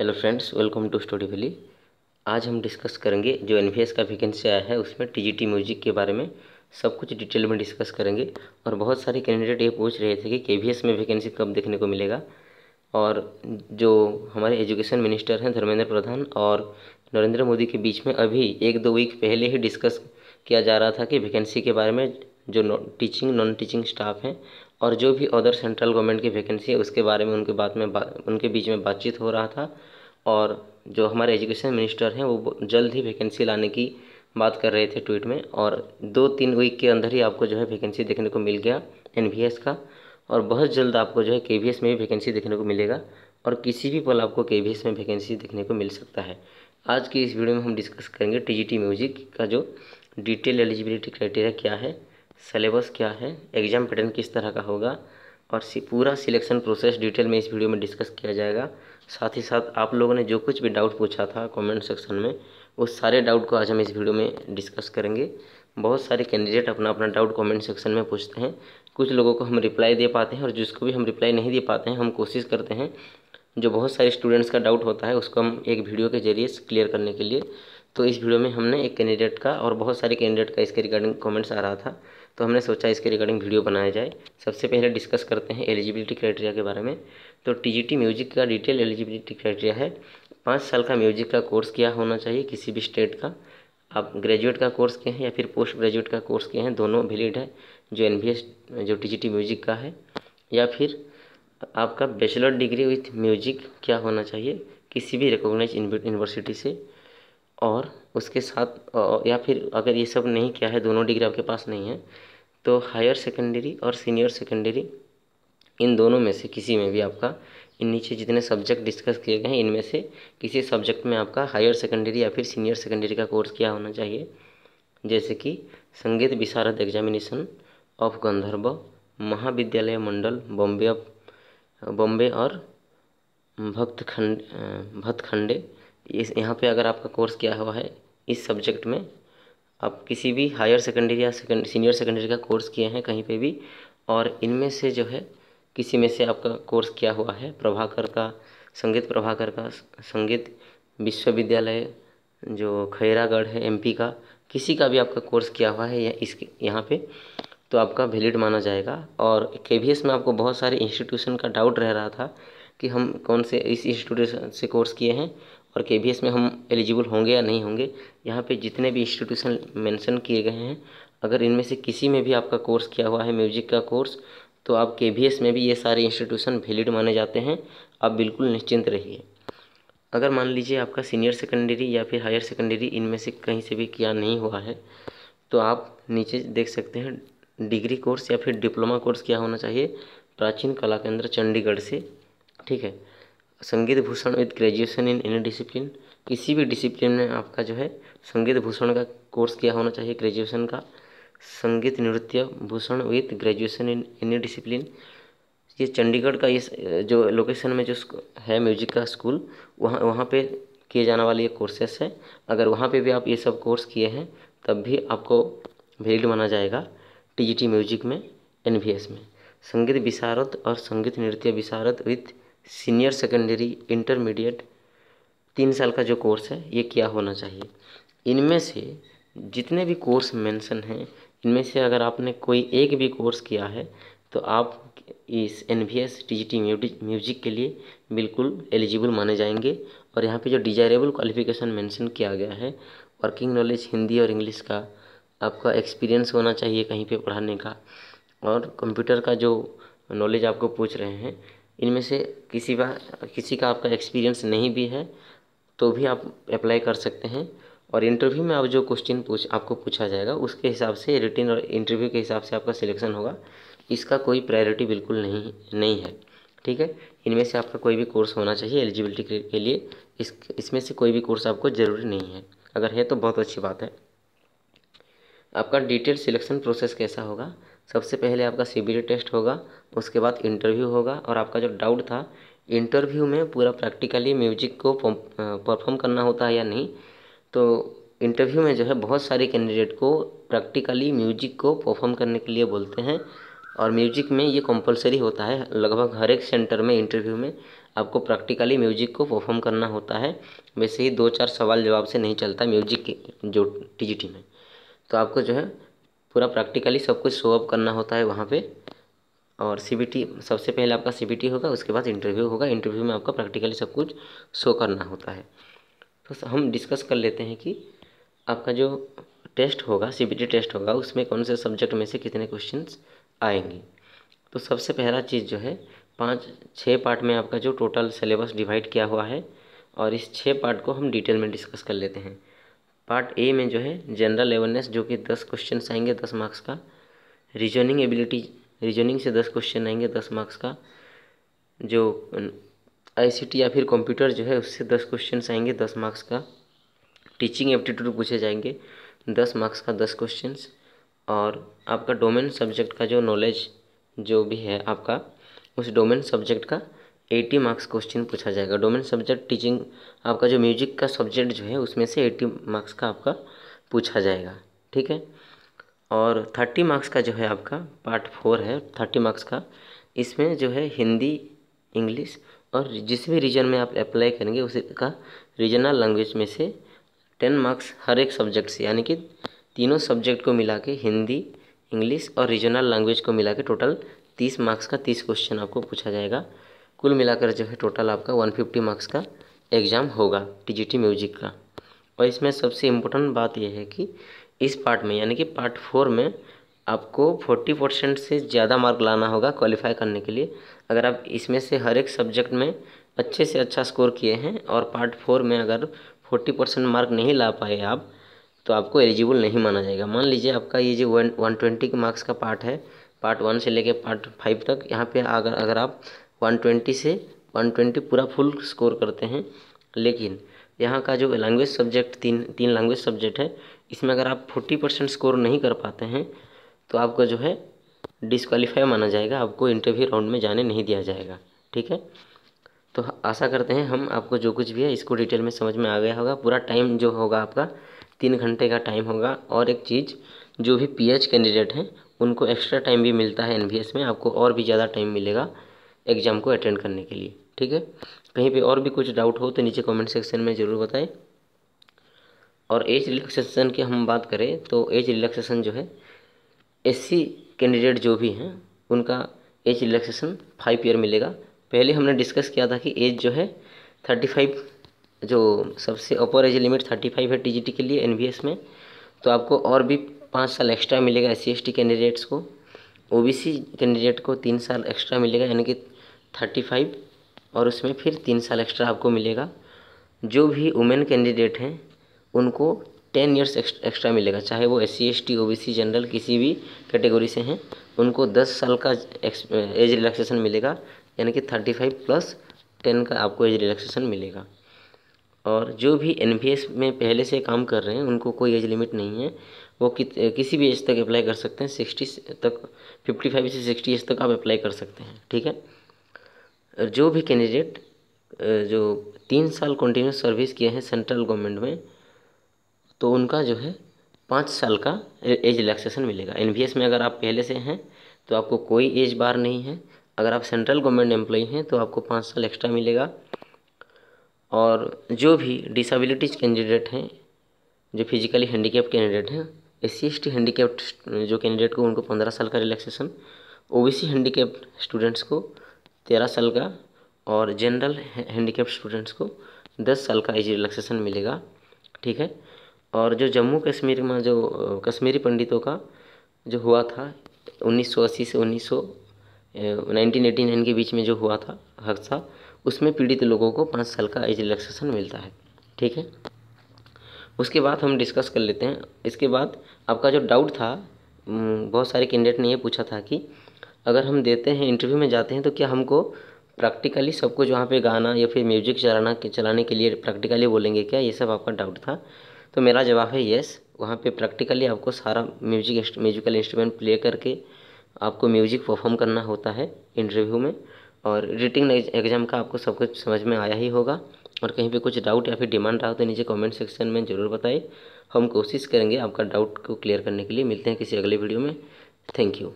hello friends welcome to story valley आज हम discuss करेंगे जो एन का वैकेंसी आया है उसमें टी म्यूजिक के बारे में सब कुछ डिटेल में डिस्कस करेंगे और बहुत सारे कैंडिडेट ये पूछ रहे थे कि के में वैकेंसी कब देखने को मिलेगा और जो हमारे एजुकेशन मिनिस्टर हैं धर्मेंद्र प्रधान और नरेंद्र मोदी के बीच में अभी एक दो वीक पहले ही डिस्कस किया जा रहा था कि वैकेंसी के बारे में जो टीचिंग नॉन टीचिंग स्टाफ हैं और जो भी अदर सेंट्रल गवर्नमेंट की वैकेंसी है उसके बारे में उनके बात में बा, उनके बीच में बातचीत हो रहा था और जो हमारे एजुकेशन मिनिस्टर हैं वो जल्द ही वैकेंसी लाने की बात कर रहे थे ट्वीट में और दो तीन वीक के अंदर ही आपको जो है वैकेंसी देखने को मिल गया एन का और बहुत जल्द आपको जो है के में भी वैकेंसी देखने को मिलेगा और किसी भी पल आपको के में वैकेंसी देखने को मिल सकता है आज की इस वीडियो में हम डिस्कस करेंगे टी म्यूज़िक का जो डिटेल एलिजिबिलिटी क्राइटेरिया क्या है सिलेबस क्या है एग्ज़ाम पैटर्न किस तरह का होगा और पूरा सिलेक्शन प्रोसेस डिटेल में इस वीडियो में डिस्कस किया जाएगा साथ ही साथ आप लोगों ने जो कुछ भी डाउट पूछा था कमेंट सेक्शन में वो सारे डाउट को आज हम इस वीडियो में डिस्कस करेंगे बहुत सारे कैंडिडेट अपना अपना डाउट कमेंट सेक्शन में पूछते हैं कुछ लोगों को हम रिप्लाई दे पाते हैं और जिसको भी हम रिप्लाई नहीं दे पाते हैं हम कोशिश करते हैं जो बहुत सारे स्टूडेंट्स का डाउट होता है उसको हम एक वीडियो के जरिए क्लियर करने के लिए तो इस वीडियो में हमने एक कैंडिडेट का और बहुत सारे कैंडिडेट का इसके रिगार्डिंग कॉमेंट्स आ रहा था तो हमने सोचा इसके रिगार्डिंग वीडियो बनाया जाए सबसे पहले डिस्कस करते हैं एलिजिबिलिटी क्राइटेरिया के बारे में तो टीजीटी म्यूजिक का डिटेल एलिजिबिलिटी क्राइटेरिया है पाँच साल का म्यूजिक का कोर्स किया होना चाहिए किसी भी स्टेट का आप ग्रेजुएट का कोर्स किए हैं या फिर पोस्ट ग्रेजुएट का कोर्स किए हैं दोनों वैलिड है जो एन जो टी म्यूजिक का है या फिर आपका बैचलर डिग्री विथ म्यूजिक क्या होना चाहिए किसी भी रिकोगनाइज यूनिवर्सिटी से और उसके साथ या फिर अगर ये सब नहीं किया है दोनों डिग्री आपके पास नहीं है तो हायर सेकेंडरी और सीनियर सेकेंडरी इन दोनों में से किसी में भी आपका इन नीचे जितने सब्जेक्ट डिस्कस किए गए हैं इनमें से किसी सब्जेक्ट में आपका हायर सेकेंडरी या फिर सीनियर सेकेंडरी का कोर्स किया होना चाहिए जैसे कि संगीत विशारद एग्जामिनेशन ऑफ गंधर्व महाविद्यालय मंडल बॉम्बे ऑफ बॉम्बे और भक्त खंड भक्त खंडे इस यहाँ पे अगर आपका कोर्स किया हुआ है इस सब्जेक्ट में आप किसी भी हायर सेकेंडरी या सेकेंड सीनियर सेकेंडरी का कोर्स किए हैं कहीं पे भी और इनमें से जो है किसी में से आपका कोर्स किया हुआ है प्रभाकर का संगीत प्रभाकर का संगीत विश्वविद्यालय जो खैरागढ़ है एमपी का किसी का भी आपका कोर्स किया हुआ है या इस यहाँ पे तो आपका वैलिड माना जाएगा और के में आपको बहुत सारे इंस्टीट्यूशन का डाउट रह रहा था कि हम कौन से इस इंस्टीट्यूट से कोर्स किए हैं और के में हम एलिजिबल होंगे या नहीं होंगे यहाँ पे जितने भी इंस्टीट्यूशन मेंशन किए गए हैं अगर इनमें से किसी में भी आपका कोर्स किया हुआ है म्यूजिक का कोर्स तो आप के में भी ये सारे इंस्टीट्यूशन वैलिड माने जाते हैं आप बिल्कुल निश्चिंत रहिए अगर मान लीजिए आपका सीनियर सेकेंडरी या फिर हायर सेकेंडरी इनमें से कहीं से भी किया नहीं हुआ है तो आप नीचे देख सकते हैं डिग्री कोर्स या फिर डिप्लोमा कोर्स किया होना चाहिए प्राचीन कला केंद्र चंडीगढ़ से ठीक है Sangeet Bhushan with graduation in any discipline किसी भी डिसिप्लिन में आपका जो है संगीत भूषण का कोर्स किया होना चाहिए ग्रेजुएशन का Sangeet Nritya Bhushan with graduation in any discipline ये चंडीगढ़ का ये जो लोकेशन में जो है म्यूजिक का स्कूल वहाँ वहाँ पे किए जाने वाले ये कोर्सेस है अगर वहाँ पे भी आप ये सब कोर्स किए हैं तब भी आपको वैलिड माना जाएगा टी म्यूजिक में एन में संगीत विशारद और Sangeet Nritya Visharad with senior secondary intermediate तीन साल का जो कोर्स है ये क्या होना चाहिए इनमें से जितने भी कोर्स मेंशन हैं इनमें से अगर आपने कोई एक भी कोर्स किया है तो आप इस N V S T G T music के लिए बिल्कुल एलिजिबल माने जाएंगे और यहाँ पे जो डिजायरेबल क्वालिफिकेशन मेंशन किया गया है वर्किंग नॉलेज हिंदी और इंग्लिश का आपका एक्सपीरियंस होना चाहिए कहीं पे पढ़ाने का और कंप्यूटर का जो नॉलेज आपको पूछ रहे हैं इनमें से किसी का किसी का आपका एक्सपीरियंस नहीं भी है तो भी आप अप्लाई कर सकते हैं और इंटरव्यू में आप जो क्वेश्चन पूछ आपको पूछा जाएगा उसके हिसाब से रिटिन और इंटरव्यू के हिसाब से आपका सिलेक्शन होगा इसका कोई प्रायोरिटी बिल्कुल नहीं नहीं है ठीक है इनमें से आपका कोई भी कोर्स होना चाहिए एलिजिबिलिटी के लिए इस इसमें से कोई भी कोर्स आपको ज़रूरी नहीं है अगर है तो बहुत अच्छी बात है आपका डिटेल सिलेक्शन प्रोसेस कैसा होगा सबसे पहले आपका सी टेस्ट होगा उसके बाद इंटरव्यू होगा और आपका जो डाउट था इंटरव्यू में पूरा प्रैक्टिकली म्यूजिक को परफॉर्म करना होता है या नहीं तो इंटरव्यू में जो है बहुत सारे कैंडिडेट को प्रैक्टिकली म्यूजिक को परफॉर्म करने के लिए बोलते हैं और म्यूजिक में ये कंपलसरी होता है लगभग हर एक सेंटर में इंटरव्यू में आपको प्रैक्टिकली म्यूजिक को परफॉर्म करना होता है वैसे ही दो चार सवाल जवाब से नहीं चलता म्यूजिक जो टी में तो आपको जो है पूरा प्रैक्टिकली सब कुछ शो अप करना होता है वहाँ पे और सीबीटी सबसे पहले आपका सीबीटी होगा उसके बाद इंटरव्यू होगा इंटरव्यू में आपका प्रैक्टिकली सब कुछ शो करना होता है तो हम डिस्कस कर लेते हैं कि आपका जो टेस्ट होगा सीबीटी टेस्ट होगा उसमें कौन से सब्जेक्ट में से कितने क्वेश्चन आएंगे तो सबसे पहला चीज़ जो है पाँच छः पार्ट में आपका जो टोटल सिलेबस डिवाइड किया हुआ है और इस छः पार्ट को हम डिटेल में डिस्कस कर लेते हैं पार्ट ए में जो है जनरल अवेयरनेस जो कि दस क्वेश्चन आएंगे दस मार्क्स का रीजनिंग एबिलिटी रीजनिंग से दस क्वेश्चन आएंगे दस मार्क्स का जो आई या फिर कंप्यूटर जो है उससे दस क्वेश्चन आएंगे दस मार्क्स का टीचिंग एप्टीट्यूड पूछे जाएंगे दस मार्क्स का दस क्वेश्चन और आपका डोमेन सब्जेक्ट का जो नॉलेज जो भी है आपका उस डोमेन सब्जेक्ट का एटी मार्क्स क्वेश्चन पूछा जाएगा डोमेन सब्जेक्ट टीचिंग आपका जो म्यूजिक का सब्जेक्ट जो है उसमें से एट्टी मार्क्स का आपका पूछा जाएगा ठीक है और थर्टी मार्क्स का जो है आपका पार्ट फोर है थर्टी मार्क्स का इसमें जो है हिंदी इंग्लिश और जिस भी रीजन में आप अप्लाई करेंगे उसी का रीजनल लैंग्वेज में से टेन मार्क्स हर एक सब्जेक्ट से यानी कि तीनों सब्जेक्ट को मिला के हिंदी इंग्लिश और रीजनल लैंग्वेज को मिला के टोटल तीस मार्क्स का तीस क्वेश्चन आपको पूछा जाएगा कुल मिलाकर जो है टोटल आपका 150 मार्क्स का एग्ज़ाम होगा टीजीटी म्यूजिक का और इसमें सबसे इम्पोर्टेंट बात यह है कि इस पार्ट में यानी कि पार्ट फोर में आपको 40 परसेंट से ज़्यादा मार्क लाना होगा क्वालिफाई करने के लिए अगर आप इसमें से हर एक सब्जेक्ट में अच्छे से अच्छा स्कोर किए हैं और पार्ट फोर में अगर फोर्टी परसेंट मार्क नहीं ला पाए आप तो आपको एलिजिबल नहीं माना जाएगा मान लीजिए आपका ये जो वन वन ट्वेंटी मार्क्स का पार्ट है पार्ट वन से लेके पार्ट फाइव तक यहाँ पे अगर अगर आप वन ट्वेंटी से वन ट्वेंटी पूरा फुल स्कोर करते हैं लेकिन यहाँ का जो लैंग्वेज सब्जेक्ट तीन तीन लैंग्वेज सब्जेक्ट है इसमें अगर आप फोर्टी परसेंट स्कोर नहीं कर पाते हैं तो आपको जो है डिसक्वालीफाई माना जाएगा आपको इंटरव्यू राउंड में जाने नहीं दिया जाएगा ठीक है तो आशा करते हैं हम आपको जो कुछ भी है इसको डिटेल में समझ में आ गया होगा पूरा टाइम जो होगा आपका तीन घंटे का टाइम होगा और एक चीज़ जो भी पीएच कैंडिडेट हैं उनको एक्स्ट्रा टाइम भी मिलता है एनबीएस में आपको और भी ज़्यादा टाइम मिलेगा एग्ज़ाम को अटेंड करने के लिए ठीक है कहीं पे और भी कुछ डाउट हो तो नीचे कमेंट सेक्शन में ज़रूर बताएं और एज रिलैक्सेशन की हम बात करें तो एज रिलैक्सेशन जो है एस कैंडिडेट जो भी हैं उनका एज रिलैक्सेशन फाइव ईयर मिलेगा पहले हमने डिस्कस किया था कि एज जो है थर्टी फाइव जो सबसे upper age limit thirty five है टीजीटी के लिए एनबीएस में तो आपको और भी पाँच साल एक्स्ट्रा मिलेगा एस सी कैंडिडेट्स को ओबीसी कैंडिडेट को तीन साल एक्स्ट्रा मिलेगा यानी कि थर्टी फाइव और उसमें फिर तीन साल एक्स्ट्रा आपको मिलेगा जो भी वुमेन कैंडिडेट हैं उनको टेन ईयर्स एक्स्ट्रा मिलेगा चाहे वो S C S T O B C general किसी भी कैटेगरी से हैं उनको दस साल का एज रिलैक्सेशन मिलेगा यानी कि थर्टी फाइव प्लस टेन का आपको एज रिलैक्सेशन मिलेगा और जो भी एन में पहले से काम कर रहे हैं उनको कोई एज लिमिट नहीं है वो कि, किसी भी एज तक अप्लाई कर सकते हैं सिक्सटी तक फिफ्टी फाइव से सिक्सटी एज तक आप अप्लाई कर सकते हैं ठीक है जो भी कैंडिडेट जो तीन साल कंटिन्यूस सर्विस किए हैं सेंट्रल गवर्नमेंट में तो उनका जो है पाँच साल का एज रिलैक्सेशन मिलेगा एन में अगर आप पहले से हैं तो आपको कोई एज बार नहीं है अगर आप सेंट्रल गवर्नमेंट एम्प्लॉई हैं तो आपको पाँच साल एक्स्ट्रा मिलेगा और जो भी डिसबिलिटीज कैंडिडेट हैं जो फिजिकली हैंडीकेप कैंडिडेट हैं S C S T handicapped जो कैंडिडेट को उनको पंद्रह साल का relaxation O B C handicapped students को तेरह साल का और जनरल हैंडीकेप स्टूडेंट्स को दस साल का एज रिलैक्सेशन मिलेगा ठीक है और जो जम्मू कश्मीर में जो कश्मीरी पंडितों का जो हुआ था 1980 से 1900 1918 नाइन के बीच में जो हुआ था हादसा उसमें पीड़ित लोगों को पाँच साल का एज रिलैक्सेशन मिलता है ठीक है उसके बाद हम डिस्कस कर लेते हैं इसके बाद आपका जो डाउट था बहुत सारे कैंडिडेट ने ये पूछा था कि अगर हम देते हैं इंटरव्यू में जाते हैं तो क्या हमको प्रैक्टिकली सब कुछ वहाँ पे गाना या फिर म्यूजिक चलाना के चलाने के लिए प्रैक्टिकली बोलेंगे क्या ये सब आपका डाउट था तो मेरा जवाब है येस वहाँ पे प्रैक्टिकली आपको सारा म्यूजिक म्यूजिकल इंस्ट्रूमेंट प्ले करके आपको म्यूजिक परफॉर्म करना होता है इंटरव्यू में और रिटिंग एग्ज़ाम का आपको सब कुछ समझ में आया ही होगा और कहीं पे कुछ डाउट या फिर डिमांड रहा हो तो नीचे कमेंट सेक्शन में ज़रूर बताएं हम कोशिश करेंगे आपका डाउट को क्लियर करने के लिए मिलते हैं किसी अगले वीडियो में थैंक यू